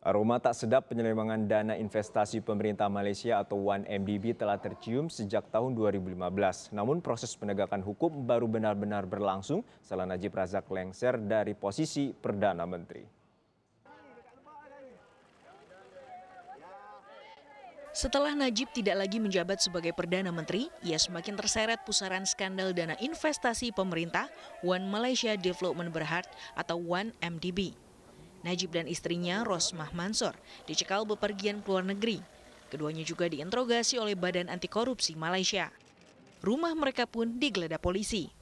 Aroma tak sedap penyelewangan dana investasi pemerintah Malaysia atau 1MDB telah tercium sejak tahun 2015. Namun proses penegakan hukum baru benar-benar berlangsung setelah Najib Razak lengser dari posisi Perdana Menteri. Setelah Najib tidak lagi menjabat sebagai Perdana Menteri, ia semakin terseret pusaran skandal dana investasi pemerintah One Malaysia Development Berhad atau One MDB. Najib dan istrinya Rosmah Mansor dicekal bepergian ke luar negeri. Keduanya juga diinterogasi oleh Badan Anti Korupsi Malaysia. Rumah mereka pun digeledah polisi.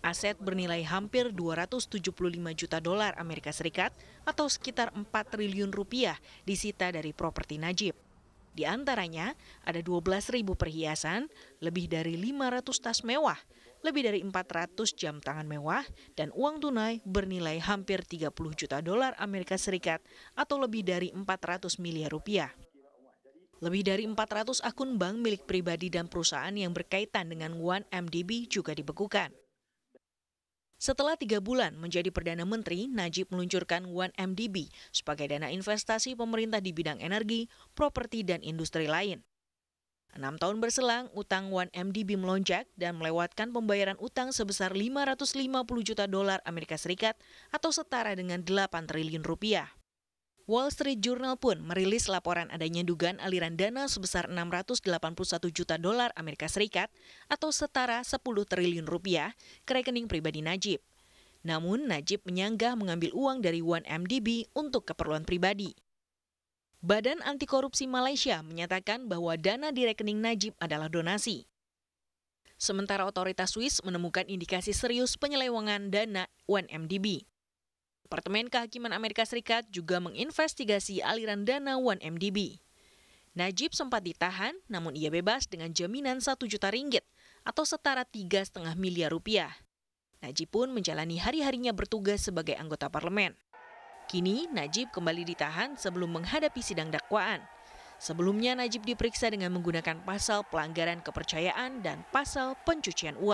Aset bernilai hampir 275 juta dolar Amerika Serikat atau sekitar 4 triliun rupiah disita dari properti Najib. Di antaranya ada ribu perhiasan, lebih dari 500 tas mewah, lebih dari 400 jam tangan mewah, dan uang tunai bernilai hampir 30 juta dolar Amerika Serikat atau lebih dari 400 miliar rupiah. Lebih dari 400 akun bank milik pribadi dan perusahaan yang berkaitan dengan 1 MDB juga dibekukan. Setelah tiga bulan menjadi Perdana Menteri, Najib meluncurkan 1 MDB sebagai dana investasi pemerintah di bidang energi, properti, dan industri lain. Enam tahun berselang, utang 1MDB melonjak dan melewatkan pembayaran utang sebesar 550 juta dolar Amerika Serikat atau setara dengan 8 triliun rupiah. Wall Street Journal pun merilis laporan adanya dugaan aliran dana sebesar 681 juta dolar Amerika Serikat atau setara 10 triliun rupiah ke rekening pribadi Najib. Namun, Najib menyanggah mengambil uang dari 1MDB untuk keperluan pribadi. Badan Anti Korupsi Malaysia menyatakan bahwa dana di rekening Najib adalah donasi. Sementara otoritas Swiss menemukan indikasi serius penyelewangan dana UNMDB. Departemen Kehakiman Amerika Serikat juga menginvestigasi aliran dana UNMDB. Najib sempat ditahan, namun ia bebas dengan jaminan 1 juta ringgit atau setara 3,5 miliar rupiah. Najib pun menjalani hari-harinya bertugas sebagai anggota parlemen. Kini Najib kembali ditahan sebelum menghadapi sidang dakwaan. Sebelumnya Najib diperiksa dengan menggunakan pasal pelanggaran kepercayaan dan pasal pencucian uang.